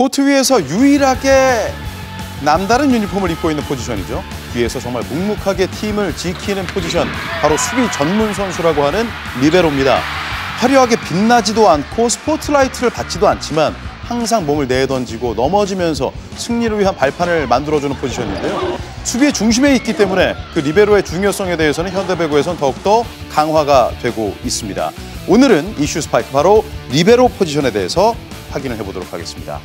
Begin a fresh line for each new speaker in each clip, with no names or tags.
코트 위에서 유일하게 남다른 유니폼을 입고 있는 포지션이죠. 뒤에서 정말 묵묵하게 팀을 지키는 포지션, 바로 수비 전문 선수라고 하는 리베로입니다. 화려하게 빛나지도 않고 스포트라이트를 받지도 않지만 항상 몸을 내던지고 넘어지면서 승리를 위한 발판을 만들어주는 포지션인데요. 수비의 중심에 있기 때문에 그 리베로의 중요성에 대해서는 현대배구에선 더욱더 강화가 되고 있습니다. 오늘은 이슈 스파이크 바로 리베로 포지션에 대해서 확인을 해보도록 하겠습니다.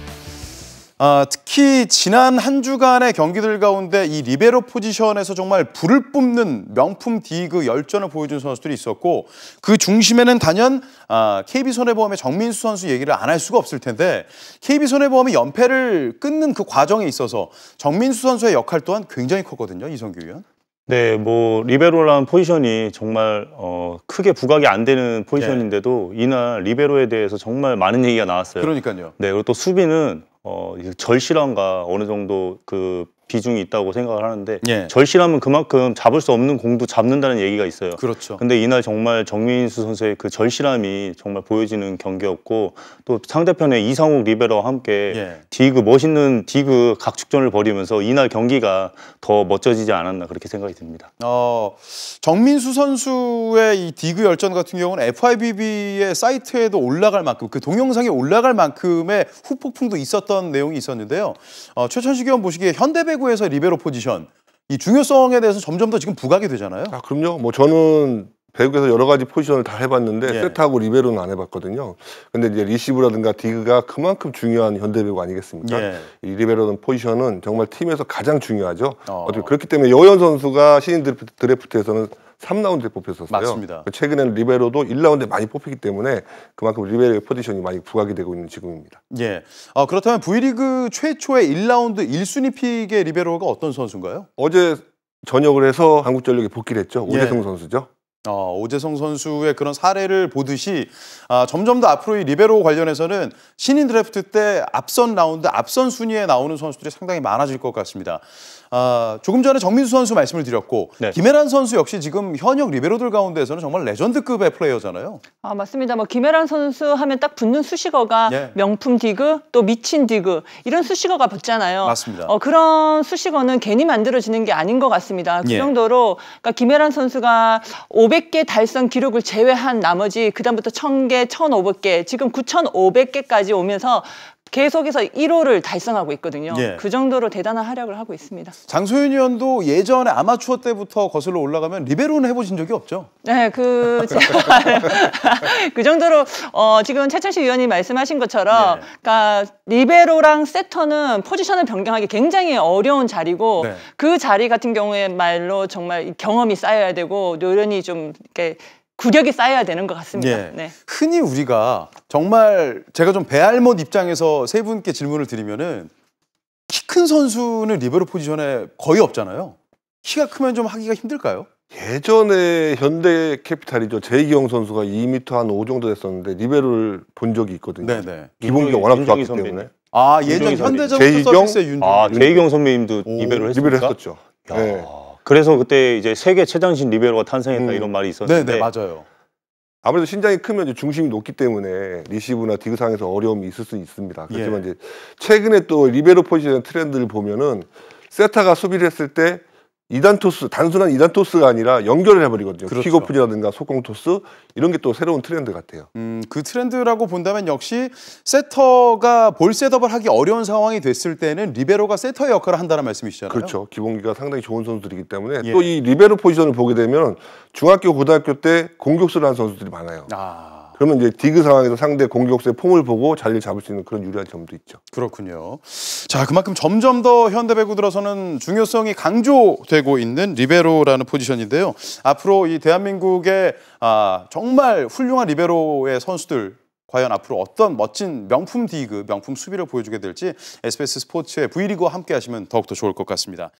아, 특히 지난 한 주간의 경기들 가운데 이 리베로 포지션에서 정말 불을 뿜는 명품 디그 열전을 보여준 선수들이 있었고 그 중심에는 단연 아, KB손해보험의 정민수 선수 얘기를 안 할 수가 없을 텐데 KB손해보험이 연패를 끊는 그 과정에 있어서 정민수 선수의 역할 또한 굉장히 컸거든요. 이성규 위원.
네, 뭐 리베로라는 포지션이 정말 어, 크게 부각이 안 되는 포지션인데도 네. 이날 리베로에 대해서 정말 많은 얘기가 나왔어요. 그러니까요. 네, 그리고 또 수비는 어, 절실함과 어느 정도 그 비중이 있다고 생각을 하는데 예. 절실하면 그만큼 잡을 수 없는 공도 잡는다는 얘기가 있어요. 그렇죠. 근데 이날 정말 정민수 선수의 그 절실함이 정말 보여지는 경기였고 또 상대편의 이상욱 리베러와 함께 예. 디그 멋있는 디그 각축전을 벌이면서 이날 경기가 더 멋져지지 않았나 그렇게 생각이
듭니다. 어, 정민수 선수의 이 디그 열전 같은 경우는 FIBB의 사이트에도 올라갈 만큼 그 동영상에 올라갈 만큼의 후폭풍도 있었던 내용이 있었는데요. 어, 최천식 의원 보시기에 현대배 1배구에서 리베로 포지션 이 중요성에 대해서 점점 더 지금 부각이 되잖아요. 아, 그럼요. 뭐 저는 배구에서 여러 가지 포지션을 다 해봤는데 예. 세트하고
리베로는 안 해봤거든요. 근데 이제 리시브라든가 디그가 그만큼 중요한 현대배구 아니겠습니까? 예. 이 리베로는 포지션은 정말 팀에서 가장 중요하죠. 어. 떻게 그렇기 때문에 여현 선수가 신인 드래프트에서는 3라운드에 뽑혔었어요. 맞습니다. 그 최근에는 리베로도 1라운드에 많이 뽑히기 때문에 그만큼 리베로의 포지션이 많이 부각이 되고 있는 지금입니다.
예. 아, 그렇다면 V리그 최초의 1라운드 1순위 픽의 리베로가 어떤 선수인가요? 어제 전역을 해서 한국전력에 복귀를 했죠. 오대승 예. 선수죠. 어, 오재성 선수의 그런 사례를 보듯이 아, 점점 더 앞으로 이 리베로 관련해서는 신인 드래프트 때 앞선 라운드, 앞선 순위에 나오는 선수들이 상당히 많아질 것 같습니다. 아, 조금 전에 정민수 선수 말씀을 드렸고 네. 김혜란 선수 역시 지금 현역 리베로들 가운데에서는 정말 레전드급의 플레이어잖아요.
아 맞습니다. 뭐 김혜란 선수 하면 딱 붙는 수식어가 네. 명품 디그 또 미친 디그 이런 수식어가 붙잖아요. 맞습니다. 어, 그런 수식어는 괜히 만들어지는 게 아닌 것 같습니다. 그 예. 정도로 그러니까 김혜란 선수가 500 900개 달성 기록을 제외한 나머지 그다음부터 1000개, 1500개, 지금 9500개까지 오면서 계속해서 1호를 달성하고 있거든요. 예. 그 정도로 대단한 활약을 하고 있습니다.
장소윤 위원도 예전에 아마추어 때부터 거슬러 올라가면 리베로는 해보신 적이 없죠?
네, 그, 그 정도로 어, 지금 최철식 위원이 말씀하신 것처럼 예. 그러니까 리베로랑 세터는 포지션을 변경하기 굉장히 어려운 자리고 네. 그 자리 같은 경우에 말로 정말 경험이 쌓여야 되고 노련이 좀 이렇게 구력이 쌓여야 되는 것 같습니다. 예. 네.
흔히 우리가 정말 제가 좀 배알못 입장에서 세 분께 질문을 드리면은 키 큰 선수는 리베로 포지션에 거의 없잖아요. 키가 크면 좀 하기가 힘들까요?
예전에 현대 캐피탈이죠. 제이경 선수가 2미터한 5 정도 됐었는데 리베로를 본 적이 있거든요. 네네. 기본기가 워낙 좋았기 선배님. 때문에.
아 예전
현대전 제경 서비스의 윤, 아, 제이경 선배님도 리베로 했었죠. 네. 그래서
그때 이제 세계 최장신 리베로가 탄생했다 음. 이런 말이 있었는데 네, 네 맞아요.
아무래도 신장이 크면 중심이 높기 때문에 리시브나 디그상에서 어려움이 있을 수 있습니다. 예. 그렇지만 예. 이제 최근에 또 리베로 포지션 트렌드를 보면은 세타가 수비를 했을 때 이단 토스 단순한 이단 토스가 아니라 연결을 해버리거든요. 그렇죠. 킥오프라든가 속공 토스 이런 게 또 새로운 트렌드 같아요.
음, 그 트렌드라고 본다면 역시 세터가 볼 셋업을 하기 어려운 상황이 됐을 때는 리베로가 세터의 역할을 한다는 말씀이시잖아요.
그렇죠. 기본기가 상당히 좋은 선수들이기 때문에 예. 또이 리베로 포지션을 보게 되면 중학교 고등학교 때 공격수를 한 선수들이 많아요. 아... 그러면 이제 디그 상황에서 상대 공격수의 폼을 보고 자리를 잡을 수 있는 그런 유리한 점도 있죠.
그렇군요. 자, 그만큼 점점 더 현대 배구 들어서는 중요성이 강조되고 있는 리베로라는 포지션인데요. 앞으로 이 대한민국의 아, 정말 훌륭한 리베로의 선수들 과연 앞으로 어떤 멋진 명품 디그, 명품 수비를 보여주게 될지 SBS 스포츠의 V리그와 함께 하시면 더욱더 좋을 것 같습니다.